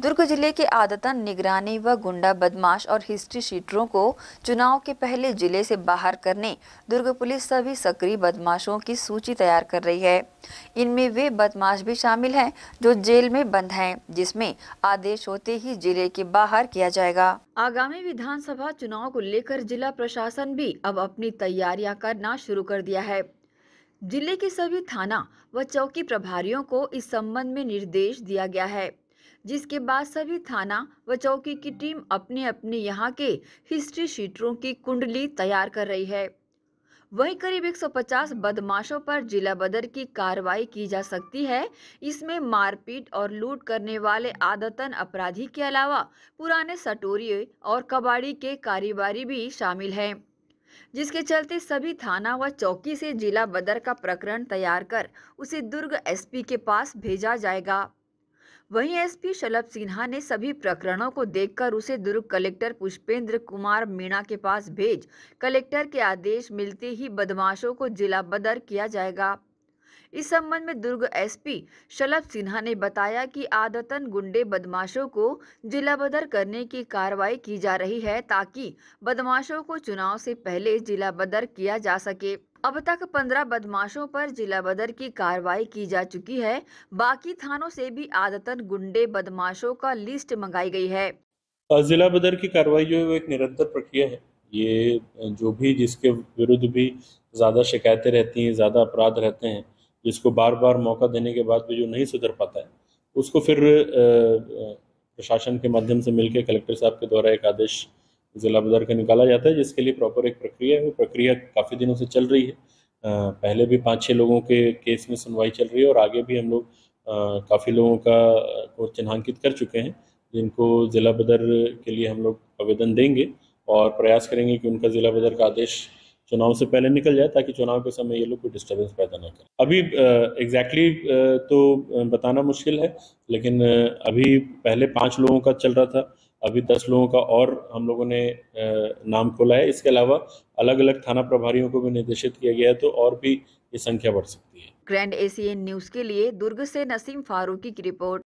दुर्ग जिले के आदतन निगरानी व गुंडा बदमाश और हिस्ट्री शीटरों को चुनाव के पहले जिले से बाहर करने दुर्ग पुलिस सभी सक्रिय बदमाशों की सूची तैयार कर रही है इनमें वे बदमाश भी शामिल हैं जो जेल में बंद हैं जिसमें आदेश होते ही जिले के बाहर किया जाएगा आगामी विधानसभा चुनाव को लेकर जिला प्रशासन भी अब अपनी तैयारियां करना शुरू कर दिया है जिले के सभी थाना व चौकी प्रभारियों को इस संबंध में निर्देश दिया गया है जिसके बाद सभी थाना व चौकी की टीम अपने अपने यहाँ के हिस्ट्री शीटरों की कुंडली तैयार कर रही है वहीं करीब 150 बदमाशों पर जिला बदर की कार्रवाई की जा सकती है इसमें मारपीट और लूट करने वाले आदतन अपराधी के अलावा पुराने सटोरिये और कबाड़ी के कारोबारी भी शामिल हैं जिसके चलते सभी थाना व चौकी से जिला बदर का प्रकरण तैयार कर उसे दुर्ग एसपी के पास भेजा जाएगा वहीं एसपी शलभ सिन्हा ने सभी प्रकरणों को देखकर उसे दुर्ग कलेक्टर पुष्पेंद्र कुमार मीणा के पास भेज कलेक्टर के आदेश मिलते ही बदमाशों को जिला बदर किया जाएगा इस संबंध में दुर्ग एसपी शलभ सिन्हा ने बताया कि आदतन गुंडे बदमाशों को जिला बदर करने की कार्रवाई की जा रही है ताकि बदमाशों को चुनाव से पहले जिला बदर किया जा सके अब तक पंद्रह बदमाशों पर जिला बदर की कार्रवाई की जा चुकी है बाकी थानों से भी आदतन गुंडे बदमाशों का लिस्ट मंगाई गई है जिला बदर की कार्रवाई जो है वो एक निरंतर प्रक्रिया है ये जो भी जिसके विरुद्ध भी ज़्यादा शिकायतें रहती हैं ज़्यादा अपराध रहते हैं जिसको बार बार मौका देने के बाद भी जो नहीं सुधर पाता है उसको फिर प्रशासन के माध्यम से मिलकर कलेक्टर साहब के द्वारा एक आदेश जिला बदर का निकाला जाता है जिसके लिए प्रॉपर एक प्रक्रिया है वो प्रक्रिया काफ़ी दिनों से चल रही है पहले भी पाँच छः लोगों के केस में सुनवाई चल रही है और आगे भी हम लोग काफ़ी लोगों का को चिन्हांकित कर चुके हैं जिनको ज़िला बदर के लिए हम लोग आवेदन देंगे और प्रयास करेंगे कि उनका ज़िला बदर का आदेश चुनाव से पहले निकल जाए ताकि चुनाव के समय ये लोग कोई डिस्टर्बेंस पैदा ना करें अभी एग्जैक्टली exactly, तो बताना मुश्किल है लेकिन अभी पहले पाँच लोगों का चल रहा था अभी दस लोगों का और हम लोगों ने नाम खोला है इसके अलावा अलग अलग थाना प्रभारियों को भी निर्देशित किया गया है तो और भी ये संख्या बढ़ सकती है ग्रैंड एशियन न्यूज के लिए दुर्ग से नसीम फारूकी की रिपोर्ट